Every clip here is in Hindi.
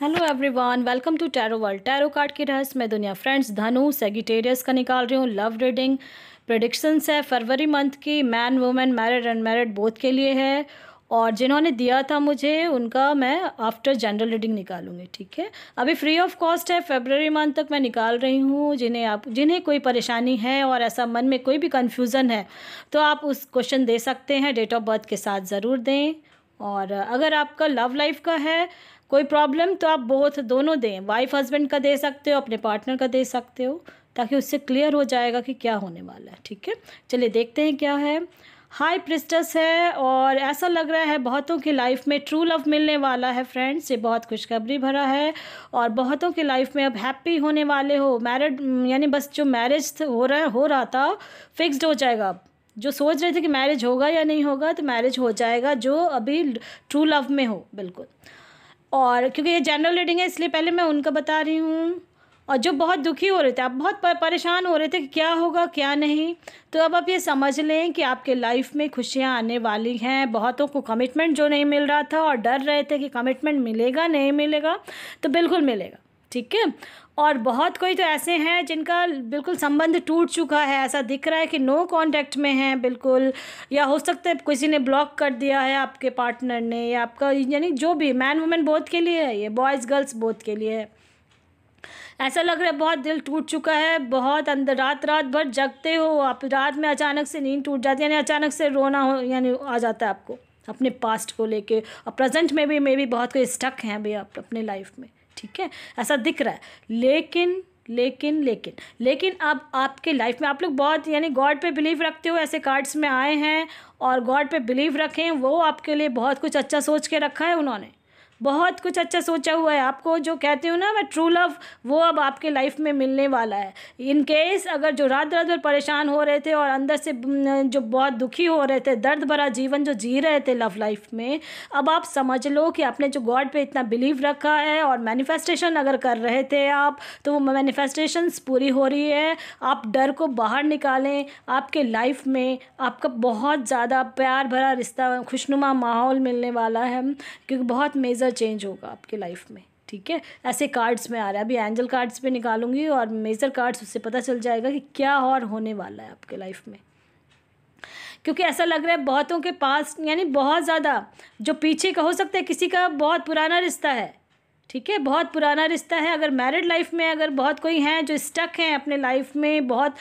hello everyone welcome to tarot world tarot card के रहस्य मैं दुनिया फ्रेंड्स धनु सेगिटेरियस का निकाल रही हूँ लव रीडिंग प्रडिक्शंस है फरवरी मंथ की man women married unmarried both के लिए है और जिन्होंने दिया था मुझे उनका मैं आफ्टर जनरल रीडिंग निकालूंगी ठीक है अभी फ्री ऑफ कॉस्ट है फेबररी मंथ तक मैं निकाल रही हूँ जिन्हें आप जिन्हें कोई परेशानी है और ऐसा मन में कोई भी कन्फ्यूज़न है तो आप उस क्वेश्चन दे सकते हैं डेट ऑफ बर्थ के साथ ज़रूर दें और अगर आपका लव लाइफ का है कोई प्रॉब्लम तो आप बहुत दोनों दें वाइफ हस्बैंड का दे सकते हो अपने पार्टनर का दे सकते हो ताकि उससे क्लियर हो जाएगा कि क्या होने वाला है ठीक है चलिए देखते हैं क्या है हाई प्रिस्टस है और ऐसा लग रहा है बहुतों की लाइफ में ट्रू लव मिलने वाला है फ्रेंड्स ये बहुत खुशखबरी भरा है और बहुतों की लाइफ में अब हैप्पी होने वाले हो मैरिड यानी बस जो मैरिज हो रहा हो रहा था फिक्स्ड हो जाएगा अब जो सोच रहे थे कि मैरिज होगा या नहीं होगा तो मैरिज हो जाएगा जो अभी ट्रू लव में हो बिल्कुल और क्योंकि ये जनरल रीडिंग है इसलिए पहले मैं उनका बता रही हूँ और जो बहुत दुखी हो रहे थे आप बहुत परेशान हो रहे थे कि क्या होगा क्या नहीं तो अब आप ये समझ लें कि आपके लाइफ में खुशियाँ आने वाली हैं बहुतों को कमिटमेंट जो नहीं मिल रहा था और डर रहे थे कि कमिटमेंट मिलेगा नहीं मिलेगा तो बिल्कुल मिलेगा ठीक है और बहुत कोई तो ऐसे हैं जिनका बिल्कुल संबंध टूट चुका है ऐसा दिख रहा है कि नो कांटेक्ट में है बिल्कुल या हो सकता है किसी ने ब्लॉक कर दिया है आपके पार्टनर ने या आपका यानी जो भी मैन वुमेन बोथ के लिए है ये बॉयज़ गर्ल्स बोथ के लिए है ऐसा लग रहा है बहुत दिल टूट चुका है बहुत अंदर रात रात भर जगते हो आप रात में अचानक से नींद टूट जाती है यानी अचानक से रोना हो यानी आ जाता है आपको अपने पास्ट को लेके और प्रेजेंट में भी मे भी बहुत कोई स्टक हैं आप अपने लाइफ में ठीक है ऐसा दिख रहा है लेकिन लेकिन लेकिन लेकिन अब आपके लाइफ में आप लोग बहुत यानी गॉड पे बिलीव रखते हो ऐसे कार्ड्स में आए हैं और गॉड पे बिलीव रखें वो आपके लिए बहुत कुछ अच्छा सोच के रखा है उन्होंने बहुत कुछ अच्छा सोचा हुआ है आपको जो कहते हो ना मैं ट्रू लव वो अब आपके लाइफ में मिलने वाला है इन केस अगर जो रात रात भर परेशान हो रहे थे और अंदर से जो बहुत दुखी हो रहे थे दर्द भरा जीवन जो जी रहे थे लव लाइफ में अब आप समझ लो कि आपने जो गॉड पे इतना बिलीव रखा है और मैनिफेस्टेशन अगर कर रहे थे आप तो वो मैनिफेस्टेशन पूरी हो रही है आप डर को बाहर निकालें आपके लाइफ में आपका बहुत ज़्यादा प्यार भरा रिश्ता खुशनुमा माहौल मिलने वाला है क्योंकि बहुत मेजर मेजर चेंज होगा आपके लाइफ में ठीक है ऐसे कार्ड्स में आ रहा है अभी एंजल कार्ड्स पे निकालूंगी और मेजर कार्ड्स उससे पता चल जाएगा कि क्या और होने वाला है आपके लाइफ में क्योंकि ऐसा लग रहा है बहुतों के पास यानी बहुत ज़्यादा जो पीछे का हो सकता है किसी का बहुत पुराना रिश्ता है ठीक है बहुत पुराना रिश्ता है अगर मैरिड लाइफ में अगर बहुत कोई हैं जो स्टक हैं अपने लाइफ में बहुत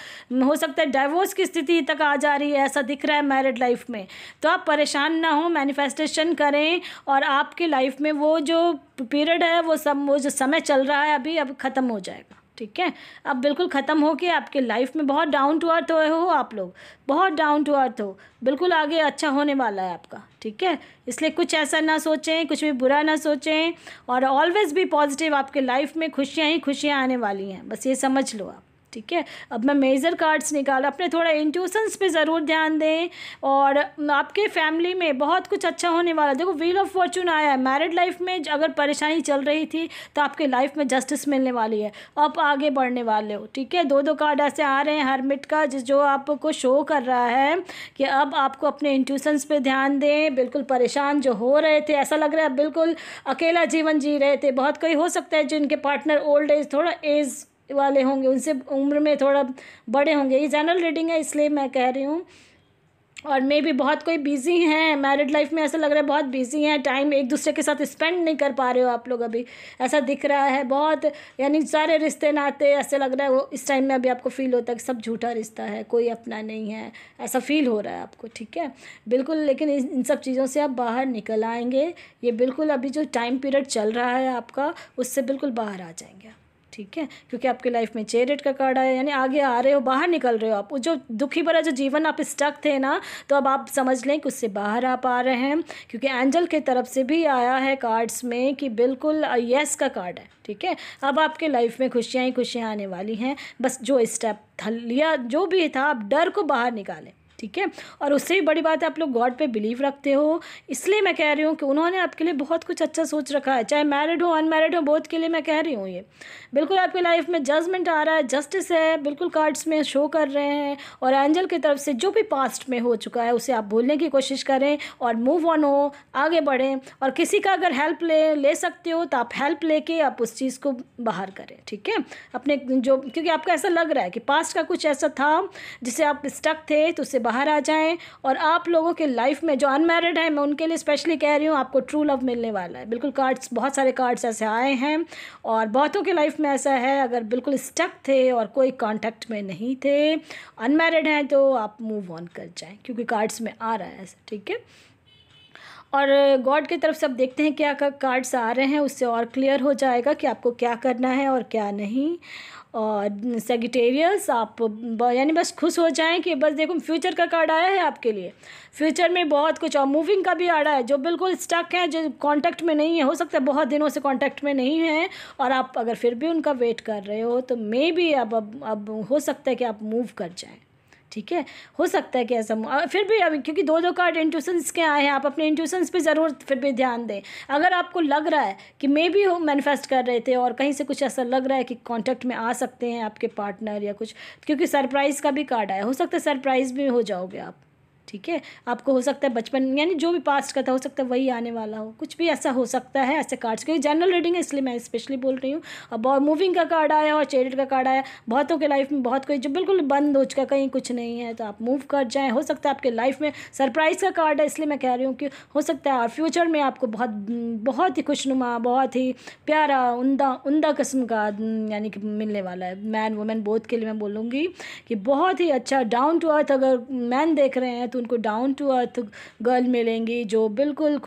हो सकता है डाइवोर्स की स्थिति तक आ जा रही है ऐसा दिख रहा है मैरिड लाइफ में तो आप परेशान ना हो मैनिफेस्टेशन करें और आपके लाइफ में वो जो पीरियड है वो सब वो जो समय चल रहा है अभी अब ख़त्म हो जाएगा ठीक है अब बिल्कुल ख़त्म हो के आपके लाइफ में बहुत डाउन टू अर्थ हो आप लोग बहुत डाउन टू अर्थ हो बिल्कुल आगे अच्छा होने वाला है आपका ठीक है इसलिए कुछ ऐसा ना सोचें कुछ भी बुरा ना सोचें और ऑलवेज़ भी पॉजिटिव आपके लाइफ में खुशियाँ ही खुशियाँ आने वाली हैं बस ये समझ लो आप ठीक है अब मैं मेजर कार्ड्स निकाला अपने थोड़ा इंट्यूशंस पे ज़रूर ध्यान दें और आपके फैमिली में बहुत कुछ अच्छा होने वाला देखो व्हील ऑफ फॉर्चून आया है मैरिड लाइफ में अगर परेशानी चल रही थी तो आपके लाइफ में जस्टिस मिलने वाली है आप आगे बढ़ने वाले हो ठीक है दो दो कार्ड ऐसे आ रहे हैं हरमिट का जिस जो आपको शो कर रहा है कि अब आपको अपने इंट्यूशंस पर ध्यान दें बिल्कुल परेशान जो हो रहे थे ऐसा लग रहा है बिल्कुल अकेला जीवन जी रहे थे बहुत कोई हो सकता है जिनके पार्टनर ओल्ड एज थोड़ा एज वाले होंगे उनसे उम्र में थोड़ा बड़े होंगे ये जनरल रीडिंग है इसलिए मैं कह रही हूँ और मे भी बहुत कोई बिजी हैं मैरिड लाइफ में ऐसा लग रहा है बहुत बिजी हैं टाइम एक दूसरे के साथ स्पेंड नहीं कर पा रहे हो आप लोग अभी ऐसा दिख रहा है बहुत यानी सारे रिश्ते नाते ऐसे लग रहा है वो इस टाइम में अभी आपको फील होता है कि सब झूठा रिश्ता है कोई अपना नहीं है ऐसा फील हो रहा है आपको ठीक है बिल्कुल लेकिन इन सब चीज़ों से आप बाहर निकल आएंगे ये बिल्कुल अभी जो टाइम पीरियड चल रहा है आपका उससे बिल्कुल बाहर आ जाएंगे ठीक है क्योंकि आपके लाइफ में चेरेट का कार्ड आया यानी आगे आ रहे हो बाहर निकल रहे हो आप जो दुखी भरा जो जीवन आप स्टक थे ना तो अब आप समझ लें कि उससे बाहर आप आ रहे हैं क्योंकि एंजल के तरफ से भी आया है कार्ड्स में कि बिल्कुल यस uh, का कार्ड है ठीक है अब आपके लाइफ में खुशियाँ ही खुशियाँ आने वाली हैं बस जो स्टेप था लिया जो भी था आप डर को बाहर निकालें ठीक है और उससे भी बड़ी बात है आप लोग गॉड पे बिलीव रखते हो इसलिए मैं कह रही हूँ कि उन्होंने आपके लिए बहुत कुछ अच्छा सोच रखा है चाहे मैरिड हो अनमैरिड हो बहुत के लिए मैं कह रही हूँ ये बिल्कुल आपकी लाइफ में जजमेंट आ रहा है जस्टिस है बिल्कुल कार्ड्स में शो कर रहे हैं और एंजल की तरफ से जो भी पास्ट में हो चुका है उसे आप भूलने की कोशिश करें और मूव ऑन हो आगे बढ़ें और किसी का अगर हेल्प ले ले सकते हो तो आप हेल्प लेके आप उस चीज़ को बाहर करें ठीक है अपने जो क्योंकि आपको ऐसा लग रहा है कि पास्ट का कुछ ऐसा था जिसे आप स्टक थे तो उसे बाहर आ जाएं और आप लोगों के लाइफ में जो अनमेरिड हैं मैं उनके लिए स्पेशली कह रही हूँ आपको ट्रू लव मिलने वाला है बिल्कुल कार्ड्स बहुत सारे कार्ड्स ऐसे आए हैं और बहुतों के लाइफ में ऐसा है अगर बिल्कुल स्टक थे और कोई कॉन्टेक्ट में नहीं थे अनमेरिड हैं तो आप मूव ऑन कर जाएँ क्योंकि कार्ड्स में आ रहा है ऐसा ठीक है और गॉड की तरफ से आप देखते हैं क्या कार्ड्स आ रहे हैं उससे और क्लियर हो जाएगा कि आपको क्या करना है और क्या नहीं और सेगिटेरियस आप यानी बस खुश हो जाएं कि बस देखो फ्यूचर का कार्ड आया है आपके लिए फ्यूचर में बहुत कुछ और मूविंग का भी आ रहा है जो बिल्कुल स्टक है जो कांटेक्ट में नहीं है हो सकता है बहुत दिनों से कांटेक्ट में नहीं है और आप अगर फिर भी उनका वेट कर रहे हो तो मे भी अब अब, अब हो सकता है कि आप मूव कर जाएँ ठीक है हो सकता है कि ऐसा फिर भी अभी क्योंकि दो दो कार्ड इंट्यूशंस के आए हैं आप अपने इंट्यूशंस पे ज़रूर फिर भी ध्यान दें अगर आपको लग रहा है कि मे भी हम मैनिफेस्ट कर रहे थे और कहीं से कुछ ऐसा लग रहा है कि कॉन्टैक्ट में आ सकते हैं आपके पार्टनर या कुछ क्योंकि सरप्राइज़ का भी कार्ड आया हो सकता है सरप्राइज़ भी हो जाओगे आप ठीक है आपको हो सकता है बचपन यानी जो भी पास्ट का था हो सकता है वही आने वाला हो कुछ भी ऐसा हो सकता है ऐसे कार्ड्स क्योंकि जनरल रीडिंग है इसलिए मैं स्पेशली बोल रही हूँ अब और मूविंग का कार्ड आया और चेरिट का कार्ड आया बहुतों के लाइफ में बहुत कोई जो बिल्कुल बंद हो चुका कहीं कुछ नहीं है तो आप मूव कर जाएँ हो सकता है आपके लाइफ में सरप्राइज़ का कार्ड है इसलिए मैं कह रही हूँ कि हो सकता है और फ्यूचर में आपको बहुत बहुत ही खुशनुमा बहुत ही प्यारा उमदा उमदा कस्म का यानी कि मिलने वाला है मैन वुमेन बोथ के लिए मैं बोलूँगी कि बहुत ही अच्छा डाउन टू अर्थ अगर मैन देख रहे हैं तो उनको डाउन टू अर्थ गर्ल मिलेंगी जो बिल्कुल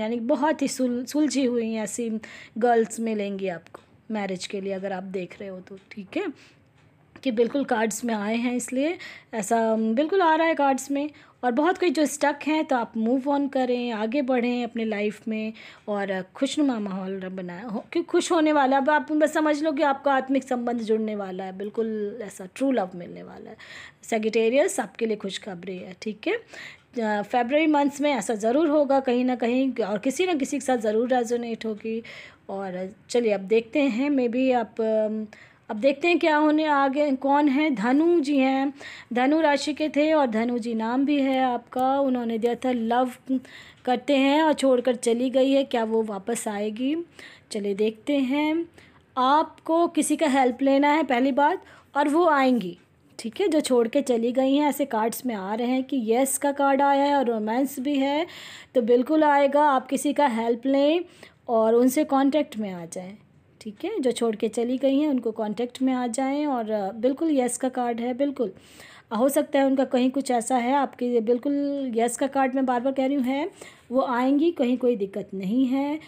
यानी बहुत ही सुल सुलझी हुई ऐसी गर्ल्स मिलेंगी आपको मैरिज के लिए अगर आप देख रहे हो तो ठीक है कि बिल्कुल कार्ड्स में आए हैं इसलिए ऐसा बिल्कुल आ रहा है कार्ड्स में और बहुत कोई जो स्टक हैं तो आप मूव ऑन करें आगे बढ़ें अपने लाइफ में और खुशनुमा माहौल बनाए हो क्योंकि खुश होने वाला अब आप बस समझ लो कि आपका आत्मिक संबंध जुड़ने वाला है बिल्कुल ऐसा ट्रू लव मिलने वाला है सेगिटेरियस आपके लिए खुशखबरी है ठीक है फेबररी मंथ्स में ऐसा ज़रूर होगा कहीं ना कहीं और किसी ना किसी के साथ ज़रूर रेजोनेट होगी और चलिए अब देखते हैं मे बी आप अब देखते हैं क्या होने आगे कौन है धनु जी हैं धनु राशि के थे और धनु जी नाम भी है आपका उन्होंने दिया था लव करते हैं और छोड़कर चली गई है क्या वो वापस आएगी चले देखते हैं आपको किसी का हेल्प लेना है पहली बात और वो आएंगी ठीक है जो छोड़ के चली गई हैं ऐसे कार्ड्स में आ रहे हैं कि येस का कार्ड आया है और रोमांस भी है तो बिल्कुल आएगा आप किसी का हेल्प लें और उनसे कांटेक्ट में आ जाएं ठीक है जो छोड़ के चली गई हैं उनको कांटेक्ट में आ जाएं और बिल्कुल यस का कार्ड है बिल्कुल हो सकता है उनका कहीं कुछ ऐसा है आपके बिल्कुल यस का कार्ड मैं बार बार कह रही हूँ है वो आएंगी कहीं कोई दिक्कत नहीं है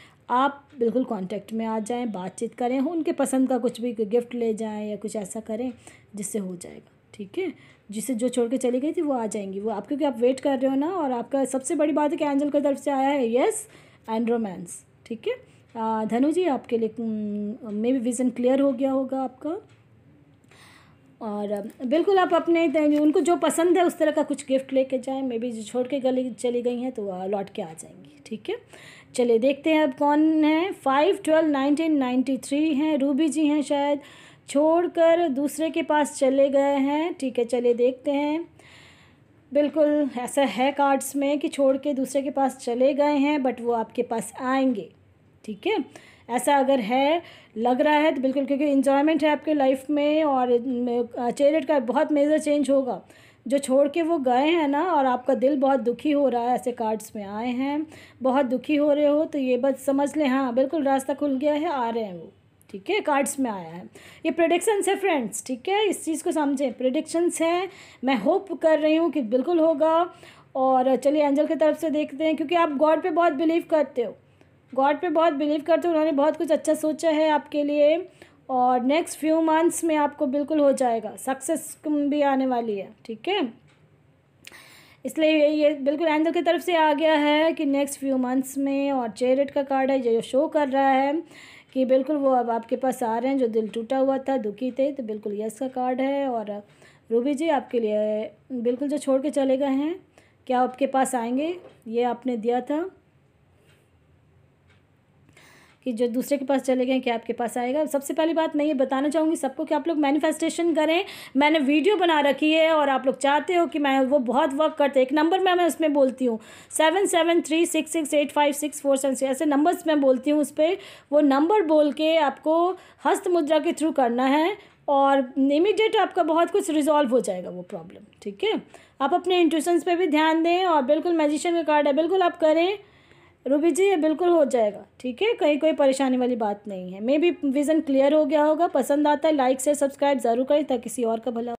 आप बिल्कुल कांटेक्ट में आ जाएं बातचीत करें उनके पसंद का कुछ भी गिफ्ट ले जाएँ या कुछ ऐसा करें जिससे हो जाएगा ठीक है जिसे जो छोड़ के चली गई थी वो आ जाएंगी वो आप क्योंकि आप वेट कर रहे हो ना और आपका सबसे बड़ी बात है कि एंजल की तरफ से आया है येस एंड रोमांस ठीक है धनु जी आपके लिए मे बी विज़न क्लियर हो गया होगा आपका और बिल्कुल आप अपने उनको जो पसंद है उस तरह का कुछ गिफ्ट लेके जाएं मे बी छोड़ के गली चली गई हैं तो लौट के आ जाएंगी ठीक है चलिए देखते हैं अब कौन है five twelve nineteen ninety three हैं रूबी जी हैं शायद छोड़कर दूसरे के पास चले गए हैं ठीक है चलिए देखते हैं बिल्कुल ऐसा है कार्ड्स में कि छोड़ के दूसरे के पास चले गए हैं बट वो आपके पास आएंगे ठीक है ऐसा अगर है लग रहा है तो बिल्कुल क्योंकि इन्जॉयमेंट है आपके लाइफ में और चेरेट का बहुत मेजर चेंज होगा जो छोड़ के वो गए हैं ना और आपका दिल बहुत दुखी हो रहा है ऐसे कार्ड्स में आए हैं बहुत दुखी हो रहे हो तो ये बस समझ लें हाँ बिल्कुल रास्ता खुल गया है आ रहे हैं वो ठीक है कार्ड्स में आया है ये प्रडिक्शंस है फ्रेंड्स ठीक है इस चीज़ को समझें प्रडिक्शंस हैं मैं होप कर रही हूँ कि बिल्कुल होगा और चलिए एंजल की तरफ से देखते हैं क्योंकि आप गॉड पे बहुत बिलीव करते हो गॉड पे बहुत बिलीव करते हैं उन्होंने बहुत कुछ अच्छा सोचा है आपके लिए और नेक्स्ट फ्यू मंथ्स में आपको बिल्कुल हो जाएगा सक्सेस भी आने वाली है ठीक है इसलिए ये बिल्कुल एंजल की तरफ से आ गया है कि नेक्स्ट फ्यू मंथ्स में और चेरेट का कार्ड है जो शो कर रहा है कि बिल्कुल वो अब आपके पास आ रहे हैं जो दिल टूटा हुआ था दुखी थे तो बिल्कुल यस का कार्ड है और रूबी जी आपके लिए बिल्कुल जो छोड़ के चले गए हैं क्या आपके पास आएंगे ये आपने दिया था कि जो दूसरे के पास चले गए कि आपके पास आएगा सबसे पहली बात मैं ये बताना चाहूँगी सबको कि आप लोग मैनिफेस्टेशन करें मैंने वीडियो बना रखी है और आप लोग चाहते हो कि मैं वो बहुत वर्क करते एक नंबर में मैं उसमें बोलती हूँ seven seven three six six eight five six four seven six ऐसे नंबर्स मैं बोलती हूँ उस पर वो नंबर बोल के आपको हस्त मुद्रा के थ्रू करना है और इमीडिएट आपका बहुत कुछ रिजॉल्व हो जाएगा वो प्रॉब्लम ठीक है आप अपने इंट्यूशंस पे भी ध्यान दें और बिल्कुल मैजिशियन का कार्ड है बिल्कुल आप करें रूबी जी ये बिल्कुल हो जाएगा ठीक है कहीं कोई परेशानी वाली बात नहीं है मे बी विज़न क्लियर हो गया होगा पसंद आता है लाइक शेयर सब्सक्राइब ज़रूर करें ताकि किसी और का भला